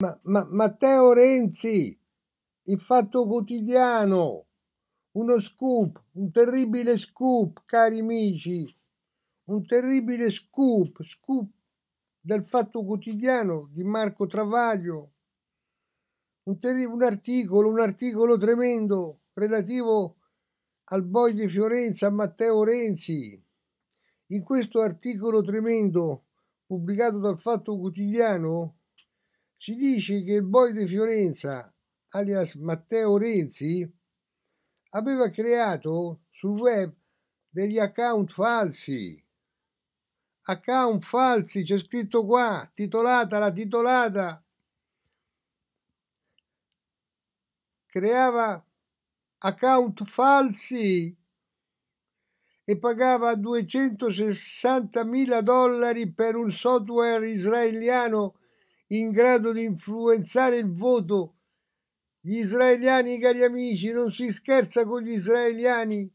Ma, ma, Matteo Renzi, il fatto quotidiano, uno scoop, un terribile scoop, cari amici, un terribile scoop, scoop del fatto quotidiano di Marco Travaglio, un, terri- un articolo, un articolo tremendo relativo al boy di Fiorenza, Matteo Renzi. In questo articolo tremendo pubblicato dal Fatto Quotidiano, ci dice che il boy di Fiorenza, alias Matteo Renzi, aveva creato sul web degli account falsi. Account falsi, c'è scritto qua, titolata la titolata. Creava account falsi e pagava 260 mila dollari per un software israeliano in grado di influenzare il voto. Gli israeliani, cari amici, non si scherza con gli israeliani,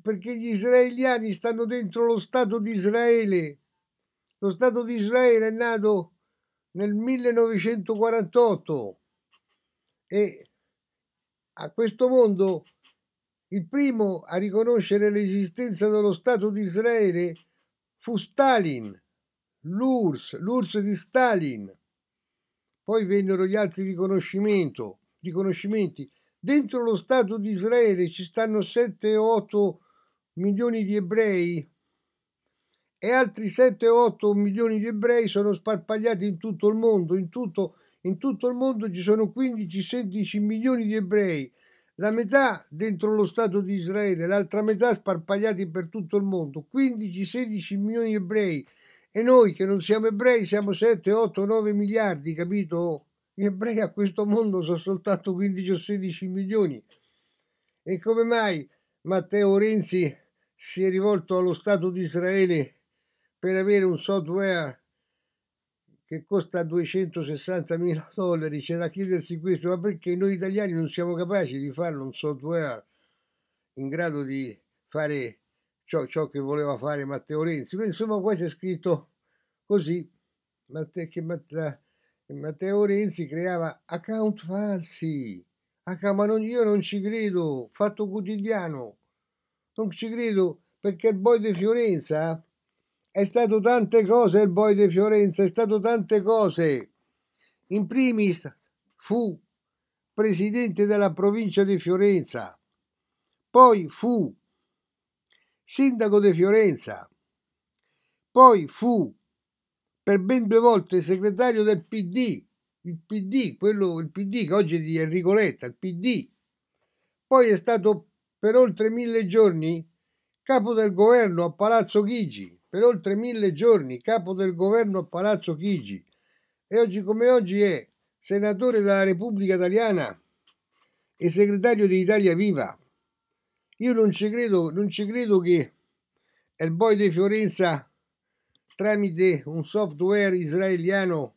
perché gli israeliani stanno dentro lo Stato di Israele. Lo Stato di Israele è nato nel 1948 e a questo mondo il primo a riconoscere l'esistenza dello Stato di Israele fu Stalin l'URSS, l'URSS di Stalin. Poi vennero gli altri riconoscimenti. Dentro lo Stato di Israele ci stanno 7 8 milioni di ebrei e altri 7 8 milioni di ebrei sono sparpagliati in tutto il mondo. In tutto, in tutto il mondo ci sono 15-16 milioni di ebrei, la metà dentro lo Stato di Israele, l'altra metà sparpagliati per tutto il mondo. 15-16 milioni di ebrei e noi che non siamo ebrei siamo 7, 8, 9 miliardi, capito? Gli ebrei a questo mondo sono soltanto 15 o 16 milioni. E come mai Matteo Renzi si è rivolto allo Stato di Israele per avere un software che costa 260 mila dollari? C'è da chiedersi questo, ma perché noi italiani non siamo capaci di fare un software in grado di fare ciò, ciò che voleva fare Matteo Renzi? insomma, qua c'è scritto Così Matteo, che Matteo Renzi creava account falsi. H, ah, ma non, io non ci credo, fatto quotidiano, non ci credo perché il boy di Fiorenza eh, è stato tante cose, il boy di Fiorenza è stato tante cose. In primis fu presidente della provincia di Fiorenza, poi fu sindaco di Fiorenza, poi fu per ben due volte segretario del PD, il PD, quello, il PD che oggi è di Enrico Letta, il PD. Poi è stato per oltre mille giorni capo del governo a Palazzo Chigi, per oltre mille giorni capo del governo a Palazzo Chigi e oggi come oggi è senatore della Repubblica Italiana e segretario di Italia Viva. Io non ci credo, non ci credo che il boy di Fiorenza tramite un software israeliano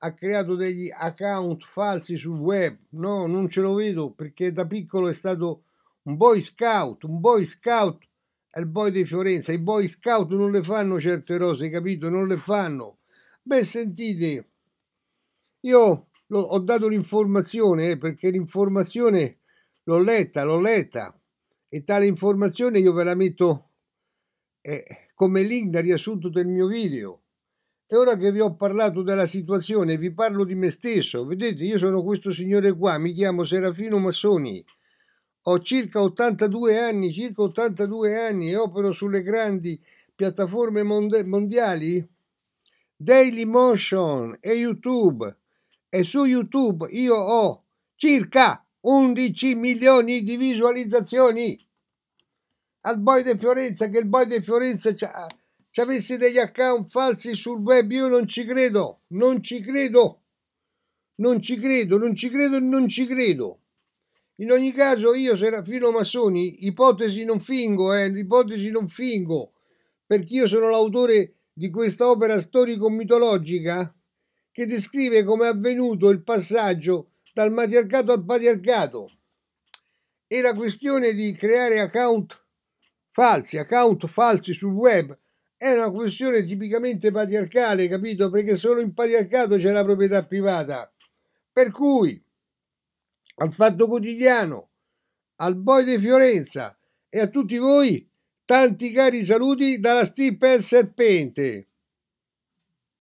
ha creato degli account falsi sul web. No, non ce lo vedo perché da piccolo è stato un boy scout, un boy scout è il boy di Fiorenza. I boy scout non le fanno certe cose, capito? Non le fanno. Beh, sentite, io ho dato l'informazione eh, perché l'informazione l'ho letta, l'ho letta e tale informazione io ve la metto eh, come link da riassunto del mio video. E ora che vi ho parlato della situazione, vi parlo di me stesso. Vedete, io sono questo signore qua, mi chiamo Serafino Massoni. Ho circa 82 anni, circa 82 anni e opero sulle grandi piattaforme mond- mondiali Dailymotion e YouTube. E su YouTube io ho circa 11 milioni di visualizzazioni al boy di Fiorenza che il boy di Fiorenza ci avesse degli account falsi sul web io non ci credo non ci credo non ci credo non ci credo non ci credo in ogni caso io Serafino Massoni ipotesi non fingo eh, ipotesi non fingo perché io sono l'autore di questa opera storico-mitologica che descrive come è avvenuto il passaggio dal matriarcato al patriarcato e la questione di creare account falsi, account falsi sul web. È una questione tipicamente patriarcale, capito? Perché solo in patriarcato c'è la proprietà privata. Per cui, al Fatto Quotidiano, al Boy di Fiorenza e a tutti voi, tanti cari saluti dalla Stippa Serpente.